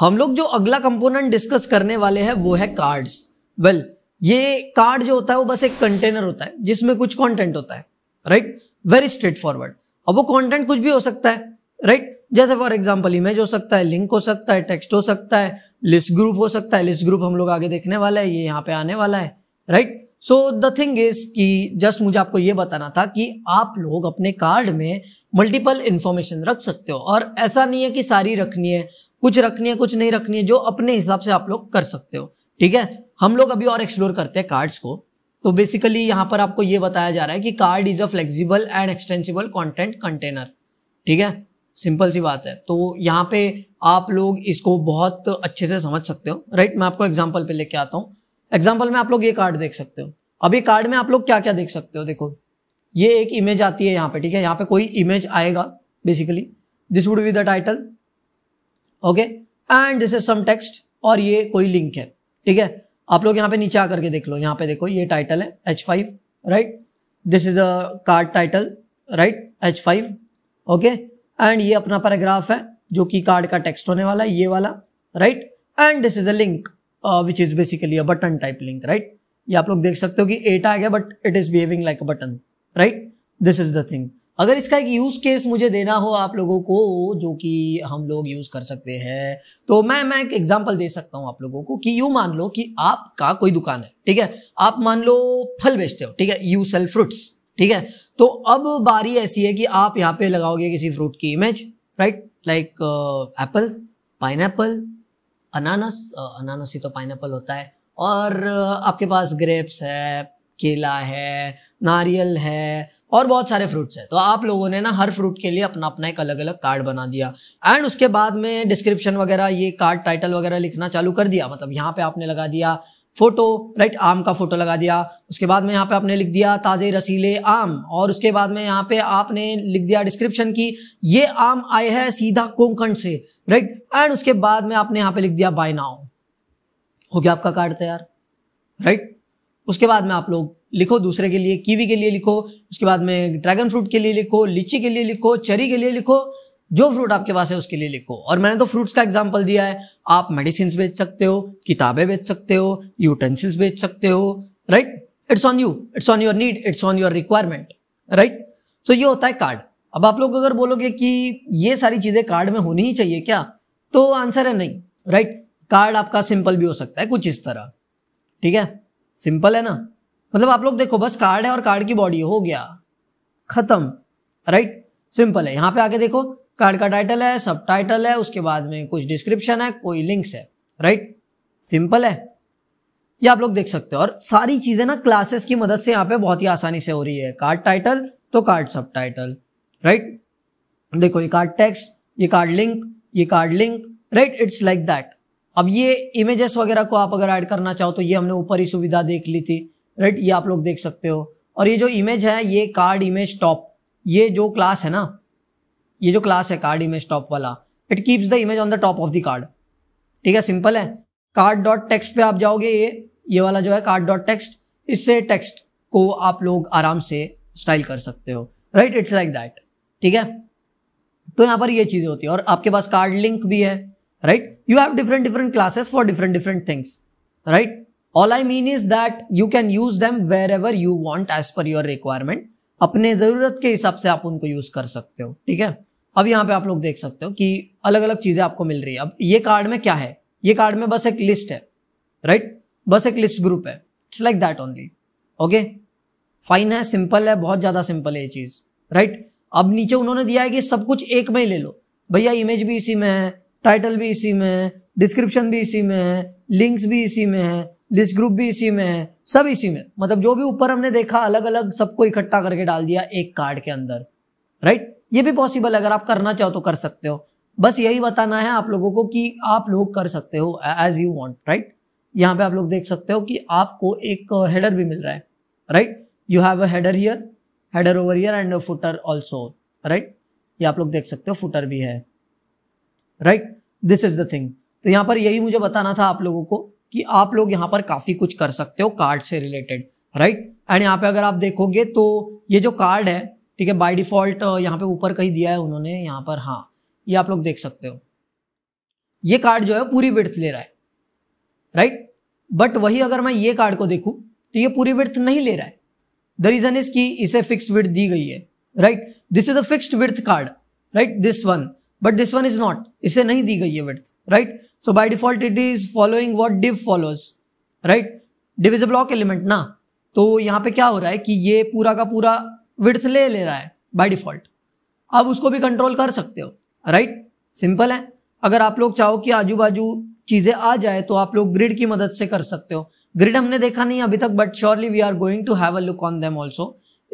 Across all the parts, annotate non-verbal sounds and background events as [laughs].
हम लोग जो अगला कंपोनेंट डिस्कस करने वाले हैं वो है कार्ड्स वेल well, ये कार्ड जो होता है वो बस एक कंटेनर होता है जिसमें कुछ कंटेंट होता है राइट वेरी स्ट्रेट फॉरवर्ड अब वो कंटेंट कुछ भी हो सकता है राइट right? जैसे फॉर एग्जाम्पल इमेज हो सकता है लिंक हो सकता है टेक्स्ट हो सकता है लिस्ट ग्रुप हो सकता है लिस्ट ग्रुप हम लोग आगे देखने वाला है ये यहाँ पे आने वाला है right so the thing is कि जस्ट मुझे आपको ये बताना था कि आप लोग अपने कार्ड में मल्टीपल इंफॉर्मेशन रख सकते हो और ऐसा नहीं है कि सारी रखनी है कुछ रखनी है कुछ नहीं रखनी है जो अपने हिसाब से आप लोग कर सकते हो ठीक है हम लोग अभी और एक्सप्लोर करते हैं कार्ड्स को तो बेसिकली यहाँ पर आपको ये बताया जा रहा है कि card is a flexible and extensible content container ठीक है सिंपल सी बात है तो यहाँ पे आप लोग इसको बहुत अच्छे से समझ सकते हो राइट मैं आपको एग्जाम्पल पे लेके आता हूँ एग्जाम्पल में आप लोग ये कार्ड देख सकते हो अभी कार्ड में आप लोग क्या क्या देख सकते हो देखो ये एक इमेज आती है यहाँ पे ठीक है यहाँ पे कोई इमेज आएगा basically this would be the title okay and this is some text और ये कोई लिंक है ठीक है आप लोग यहाँ पे नीचे आकर के देख लो यहाँ पे देखो ये टाइटल है H five right this is a card title right H five okay and ये अपना पैराग्राफ है जो कि कार्ड का टेक्स्ट होने वाला है ये वाला right and this is a link which is basically a button type link right ये आप लोग देख सकते हो कि एट आ गया but it is behaving like a button right this is the thing अगर इसका एक यूज़ केस मुझे देना हो आप लोगों को जो कि हम लोग यूज़ कर सकते हैं तो मैं मैं एक एग्जांपल दे सकता हूँ आप लोगों को कि यू मान लो कि आपका कोई दुकान है ठीक है आप मान लो फल बेचते हो ठीक है यू सेल फ्रूट्स ठीक है तो अब बारी ऐसी है कि आप यहाँ पे लगाओगे किसी फ्रूट की image right like apple pine अनानास अनानास ही तो पाइन होता है और uh, आपके पास ग्रेप्स है केला है नारियल है और बहुत सारे फ्रूट्स हैं तो आप लोगों ने ना हर फ्रूट के लिए अपना अपना एक अलग अलग कार्ड बना दिया एंड उसके बाद में डिस्क्रिप्शन वगैरह ये कार्ड टाइटल वगैरह लिखना चालू कर दिया मतलब यहाँ पे आपने लगा दिया फोटो राइट आम का फोटो लगा दिया उसके बाद में यहाँ पे आपने लिख दिया ताज़े रसीले आम और उसके बाद में यहाँ पे आपने लिख दिया डिस्क्रिप्शन की ये आम आए हैं सीधा कोंकण से राइट एंड उसके बाद में आपने यहाँ पे लिख दिया बाय नाउ हो गया आपका कार्ड तैयार राइट उसके बाद में आप लोग लिखो दूसरे के लिए कीवी के लिए लिखो उसके बाद में ड्रैगन फ्रूट के लिए लिखो लीची के लिए लिखो चेरी के लिए लिखो जो फ्रूट आपके पास है उसके लिए लिखो और मैंने तो फ्रूट्स का एग्जाम्पल दिया है आप मेडिसिन बेच सकते हो किताबें बेच सकते हो यूटेंसिल्स बेच सकते हो right it's on you it's on your need it's on your requirement right तो ये होता है कार्ड अब आप लोग अगर बोलोगे कि ये सारी चीज़ें कार्ड में होनी ही चाहिए क्या तो आंसर है नहीं राइट कार्ड आपका सिंपल भी हो सकता है कुछ इस तरह ठीक है सिंपल है ना मतलब आप लोग देखो बस कार्ड है और कार्ड की बॉडी हो गया खत्म राइट सिंपल है यहाँ पे आके देखो कार्ड का टाइटल है सब टाइटल है उसके बाद में कुछ डिस्क्रिप्शन है कोई लिंक्स है राइट सिंपल है ये आप लोग देख सकते हो और सारी चीज़ें ना क्लासेस की मदद से यहाँ पे बहुत ही आसानी से हो रही है कार्ड टाइटल तो कार्ड सब टाइटल राइट देखो ये कार्ड टेक्स्ट ये कार्ड लिंक ये card link right it's like that अब ये इमेजेस वगैरह को आप अगर ऐड करना चाहो तो ये हमने ऊपर ही सुविधा देख ली थी राइट ये आप लोग देख सकते हो और ये जो इमेज है ये कार्ड इमेज टॉप ये जो क्लास है ना ये जो क्लास है कार्ड इमेज टॉप वाला it keeps the image on the top of the card ठीक है सिंपल है कार्ड डॉट टेक्स्ट पे आप जाओगे ये ये वाला जो है कार्ड डॉट टेक्स्ट इससे टेक्स्ट को आप लोग आराम से स्टाइल कर सकते हो राइट इट्स लाइक दैट ठीक है तो यहाँ पर ये चीज़ें होती है और आपके पास कार्ड लिंक भी है right? You have different, different classes for different, different things, right? All I mean is that you can use them wherever you want as per your requirement. अपने ज़रूरत के हिसाब से आप उनको यूज़ कर सकते हो ठीक है अब यहाँ पे आप लोग देख सकते हो कि अलग अलग चीज़ें आपको मिल रही है अब ये कार्ड में क्या है ये कार्ड में बस एक लिस्ट है राइट बस एक लिस्ट ग्रुप है it's like that only okay fine है सिंपल है बहुत ज़्यादा सिंपल है ये चीज़ राइट अब नीचे उन्होंने दिया है कि सब कुछ एक में ही ले लो भैया इमेज भी इसी में है टाइटल भी इसी में है डिस्क्रिप्शन भी इसी में है लिंक्स भी इसी में है लिस्ट ग्रुप भी इसी में है सब इसी में मतलब जो भी ऊपर हमने देखा अलग अलग सबको इकट्ठा करके डाल दिया एक कार्ड के अंदर राइट ये भी पॉसिबल अगर आप करना चाहो तो कर सकते हो बस यही बताना है आप लोगों को कि आप लोग कर सकते हो एज यू वॉन्ट राइट यहाँ पे आप लोग देख सकते हो कि आपको एक हेडर uh, भी मिल रहा है right you have a header here header over here and footer also right ये आप लोग देख सकते हो फुटर भी है right right? This is the thing तो यहाँ पर यही मुझे बताना था आप लोगों को कि आप लोग यहाँ पर काफ़ी कुछ कर सकते हो कार्ड से रिलेटेड राइट एंड यहाँ पे अगर आप देखोगे तो ये जो कार्ड है ठीक है बाय डिफॉल्ट यहाँ पे ऊपर कहीं दिया है उन्होंने यहाँ पर हाँ ये आप लोग देख सकते हो ये कार्ड जो है पूरी विर्थ ले रहा है राइट बट वही अगर मैं ये कार्ड को देखूं तो ये पूरी विर्थ नहीं ले रहा है द रीजन इज कि इसे फिक्स विर्थ दी गई है right this is a fixed width card right this one but this one is not इसे नहीं दी गई है width right so by default it is following what div follows right div is a block element ना तो यहाँ पे क्या हो रहा है कि ये पूरा का पूरा विड्थ ले ले रहा है बाय डिफॉल्ट आप उसको भी कंट्रोल कर सकते हो राइट सिंपल है अगर आप लोग चाहो कि आजू बाजू चीज़ें आ जाए तो आप लोग ग्रिड की मदद से कर सकते हो ग्रिड हमने देखा नहीं अभी तक but surely we are going to have a look on them also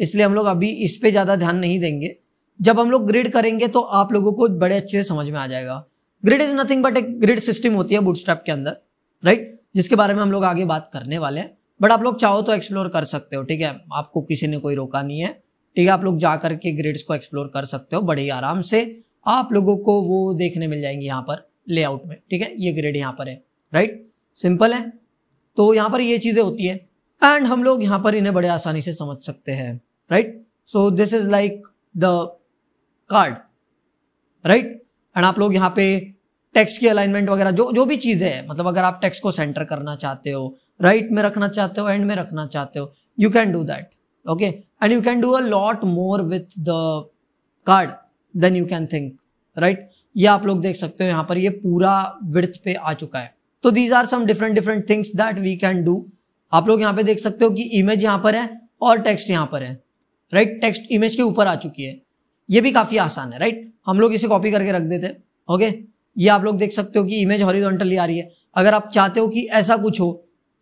इसलिए हम लोग अभी इस पर ज़्यादा ध्यान नहीं देंगे जब हम लोग ग्रिड करेंगे तो आप लोगों को बड़े अच्छे से समझ में आ जाएगा ग्रिड इज नथिंग बट एक ग्रिड सिस्टम होती है बूटस्ट्रैप के अंदर राइट जिसके बारे में हम लोग आगे बात करने वाले हैं बट आप लोग चाहो तो एक्सप्लोर कर सकते हो ठीक है आपको किसी ने कोई रोका नहीं है ठीक है आप लोग जा करके ग्रिड्स को एक्सप्लोर कर सकते हो बड़े ही आराम से आप लोगों को वो देखने मिल जाएंगे यहाँ पर लेआउट में ठीक है ये ग्रेड यहाँ पर है राइट सिंपल है तो यहाँ पर ये चीज़ें होती है एंड हम लोग यहाँ पर इन्हें बड़े आसानी से समझ सकते हैं right so this is like the card right and आप लोग यहाँ पे टेक्स्ट की अलाइनमेंट वगैरह जो जो भी चीज़ें है मतलब अगर आप टेक्स्ट को सेंटर करना चाहते हो राइट right में रखना चाहते हो एंड में रखना चाहते हो you can do that okay and you can do a lot more with the card then you can think right ये आप लोग देख सकते हो यहाँ पर ये पूरा विर्थ पे आ चुका है तो these are some different different things that we can do आप लोग यहाँ पे देख सकते हो कि इमेज यहाँ पर है और टेक्स्ट यहाँ पर है राइट टेक्स्ट इमेज के ऊपर आ चुकी है ये भी काफ़ी आसान है राइट हम लोग इसे कॉपी करके रख देते हैं ओके ये आप लोग देख सकते हो कि इमेज हॉरिजॉन्टली आ रही है अगर आप चाहते हो कि ऐसा कुछ हो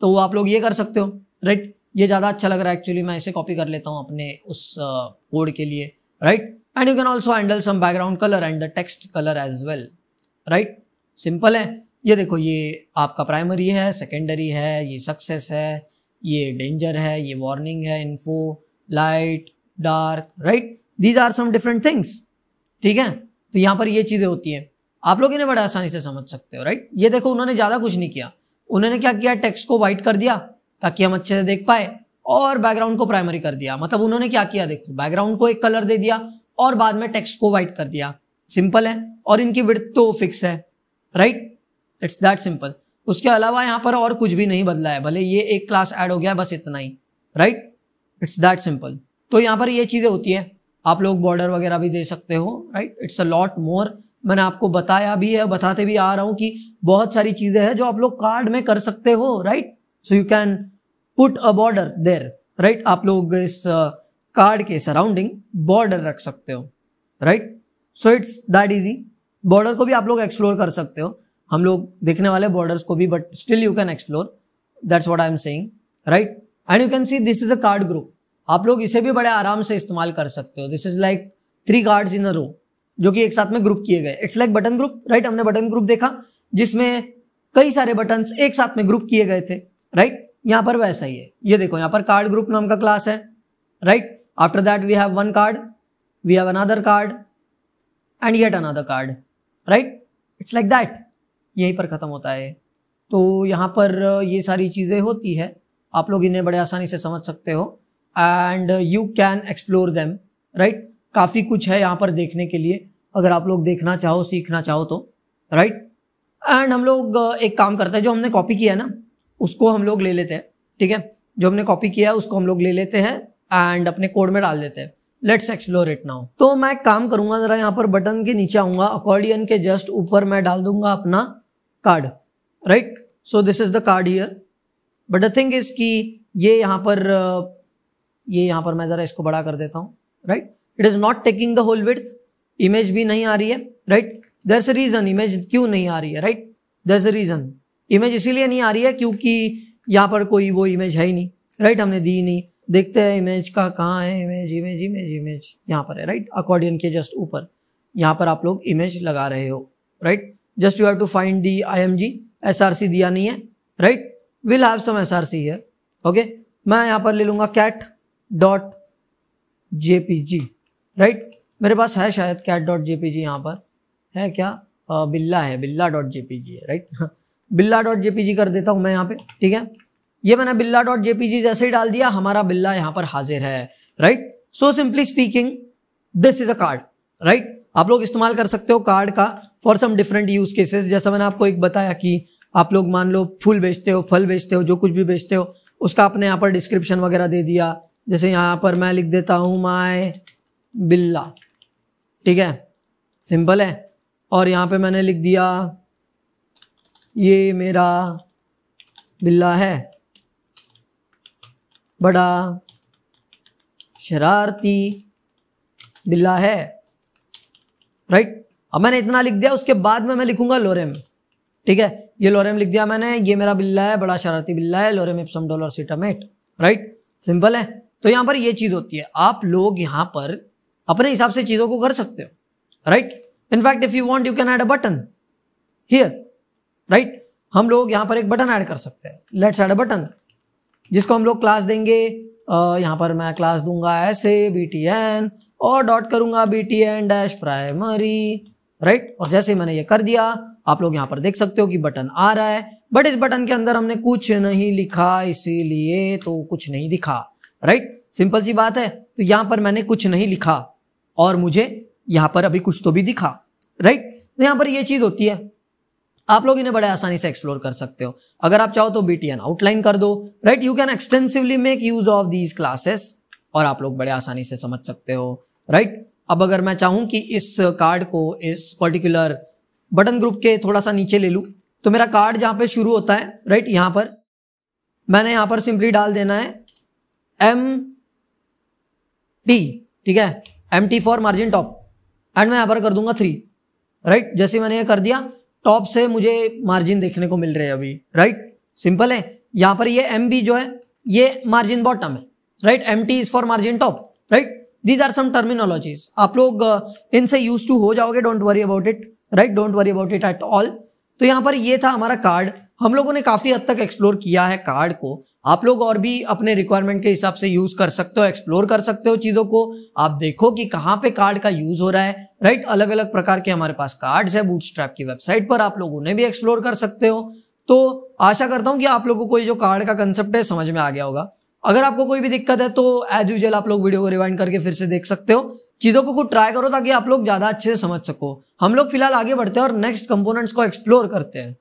तो आप लोग ये कर सकते हो राइट ये ज़्यादा अच्छा लग रहा है एक्चुअली मैं इसे कॉपी कर लेता हूँ अपने उस कोड के लिए right and you can also handle some background colour and the text colour as well right simple है ये देखो ये आपका प्राइमरी है सेकेंडरी है ये सक्सेस है ये डेंजर है ये वार्निंग है info light dark right these are some different things ठीक है तो यहाँ पर ये चीज़ें होती हैं आप लोग इन्हें बड़े आसानी से समझ सकते हो राइट ये देखो उन्होंने ज़्यादा कुछ नहीं किया उन्होंने क्या किया टेक्स्ट को व्हाइट कर दिया ताकि हम अच्छे से देख पाए और बैकग्राउंड को प्राइमरी कर दिया मतलब उन्होंने क्या किया देखो बैकग्राउंड को एक कलर दे दिया और बाद में टेक्स्ट को वाइट कर दिया सिंपल है और इनकी विड़ तो फिक्स है राइट इट्स दैट सिंपल उसके अलावा यहाँ पर और कुछ भी नहीं बदला है भले ये एक क्लास एड हो गया बस इतना ही राइट इट्स दैट सिंपल तो यहाँ पर ये चीज़ें होती है आप लोग बॉर्डर वगैरह भी दे सकते हो right it's a lot more मैंने आपको बताया भी है बताते भी आ रहा हूँ कि बहुत सारी चीज़ें हैं जो आप लोग कार्ड में कर सकते हो right so you can put a border there right आप लोग इस कार्ड uh, के सराउंडिंग बॉर्डर रख सकते हो right so it's that easy border को भी आप लोग एक्सप्लोर कर सकते हो हम लोग देखने वाले बॉर्डर्स को भी but still you can explore that's what I am saying right and you can see this is a card group आप लोग इसे भी बड़े आराम से इस्तेमाल कर सकते हो this is like three cards in a row जो कि एक साथ में ग्रुप किए गए it's like button group right हमने बटन ग्रुप देखा जिसमें कई सारे बटन एक साथ में ग्रुप किए गए थे राइट right? यहाँ पर वैसा ही है ये देखो यहाँ पर कार्ड ग्रुप नाम का क्लास है right after that we have one card we have another card and yet another card right it's like that यहीं पर ख़त्म होता है तो यहाँ पर ये सारी चीज़ें होती है आप लोग इन्हें बड़े आसानी से समझ सकते हो and you can explore them right काफ़ी कुछ है यहाँ पर देखने के लिए अगर आप लोग देखना चाहो सीखना चाहो तो राइट right? एंड हम लोग uh, एक काम करते हैं जो हमने कॉपी किया है ना उसको हम लोग ले लेते हैं ठीक है जो हमने कॉपी किया है उसको हम लोग ले लेते हैं एंड अपने कोड में डाल देते हैं लेट्स एक्सप्लोर इट नाउ तो मैं एक काम करूंगा जरा यहाँ पर बटन के नीचे आऊंगा अकॉर्डियन के जस्ट ऊपर मैं डाल दूंगा अपना card right so this is the card here but the thing is कि ये यहाँ पर uh, ये यहाँ पर मैं ज़रा इसको बड़ा कर देता हूँ right it is not taking the whole with image भी नहीं आ रही है राइट दर्स से रीज़न इमेज क्यों नहीं आ रही है right there's a reason image इसीलिए नहीं आ रही है क्योंकि यहाँ पर कोई वो इमेज है ही नहीं राइट हमने दी नहीं देखते हैं इमेज का कहाँ है इमेज इमेज इमेज इमेज यहाँ पर है राइट अकॉर्डियन के जस्ट ऊपर यहाँ पर आप लोग इमेज लगा रहे हो right just you have to find the I M G S R C दिया नहीं है right will have some S R C है ओके मैं यहाँ पर ले लूंगा cat dot J P G right मेरे पास है शायद cat dot J P G यहाँ पर है क्या आ, बिल्ला है बिल्ला डॉट जे पी जी है राइट [laughs] बिल्ला डॉट जे पी जी कर देता हूँ मैं यहाँ पे ठीक है ये मैंने बिल्ला डॉट जे पी जी जैसे ही डाल दिया हमारा बिल्ला यहाँ पर हाजिर है right so simply speaking this is a card right आप लोग इस्तेमाल कर सकते हो कार्ड का for some different use cases जैसा मैंने आपको एक बताया कि आप लोग मान लो फूल बेचते हो फल बेचते हो जो कुछ भी बेचते हो उसका आपने यहाँ पर डिस्क्रिप्शन वगैरह दे दिया जैसे यहाँ पर मैं लिख देता हूँ माय बिल्ला ठीक है सिंपल है और यहाँ पे मैंने लिख दिया ये मेरा बिल्ला है बड़ा शरारती बिल्ला है राइट अब मैंने इतना लिख दिया उसके बाद में मैं लिखूंगा लोरेम ठीक है ये लोरेम लिख दिया मैंने ये मेरा बिल्ला है बड़ा शरारती बिल्ला है lorem ipsum dolor sit amet right simple है तो यहाँ पर ये चीज़ होती है आप लोग यहाँ पर अपने हिसाब से चीज़ों को कर सकते हो right in fact if you want you can add a button here right हम लोग यहाँ पर एक बटन ऐड कर सकते हैं लेट्स एड अ बटन जिसको हम लोग क्लास देंगे यहां पर मैं क्लास दूंगा ऐसे बी टी एन और डॉट करूंगा B T N dash primary right और जैसे मैंने ये कर दिया आप लोग यहां पर देख सकते हो कि बटन आ रहा है बट इस बटन के अंदर हमने कुछ नहीं लिखा इसीलिए तो कुछ नहीं दिखा राइट सिंपल सी बात है तो यहां पर मैंने कुछ नहीं लिखा और मुझे यहाँ पर अभी कुछ तो भी दिखा राइट तो यहाँ पर यह चीज़ होती है आप लोग इन्हें बड़े आसानी से एक्सप्लोर कर सकते हो अगर आप चाहो तो बीटीएन एन आउटलाइन कर दो right you can extensively make use of these classes और आप लोग बड़े आसानी से समझ सकते हो राइट अब अगर मैं चाहूँ कि इस कार्ड को इस पर्टिकुलर बटन ग्रुप के थोड़ा सा नीचे ले लू तो मेरा कार्ड जहां पे शुरू होता है राइट यहां पर मैंने यहां पर सिंपली डाल देना है एम टी ठीक है M T for margin top and मैं यहां पर कर दूंगा थ्री राइट जैसे मैंने ये कर दिया टॉप से मुझे मार्जिन देखने को मिल रहे हैं अभी राइट सिंपल है यहां पर ये एम बी जो है ये मार्जिन बॉटम है right M T is for margin top right these are some terminologies आप लोग uh, इनसे यूज टू हो जाओगे don't worry about it right don't worry about it at all तो यहां पर ये था हमारा कार्ड हम लोगों ने काफ़ी हद तक एक्सप्लोर किया है कार्ड को आप लोग और भी अपने रिक्वायरमेंट के हिसाब से यूज़ कर सकते हो एक्सप्लोर कर सकते हो चीज़ों को आप देखो कि कहाँ पे कार्ड का यूज़ हो रहा है राइट अलग अलग प्रकार के हमारे पास कार्ड्स है बूटस्ट्रैप की वेबसाइट पर आप लोग उन्हें भी एक्सप्लोर कर सकते हो तो आशा करता हूँ कि आप लोगों को ये जो कार्ड का कंसेप्ट है समझ में आ गया होगा अगर आपको कोई भी दिक्कत है तो एज यूजल आप लोग वीडियो को रिवाइंड करके फिर से देख सकते हो चीज़ों को खुद ट्राई करो ताकि आप लोग ज़्यादा अच्छे से समझ सको हम लोग फिलहाल आगे बढ़ते हैं और नेक्स्ट कंपोनेंट्स को एक्सप्लोर करते हैं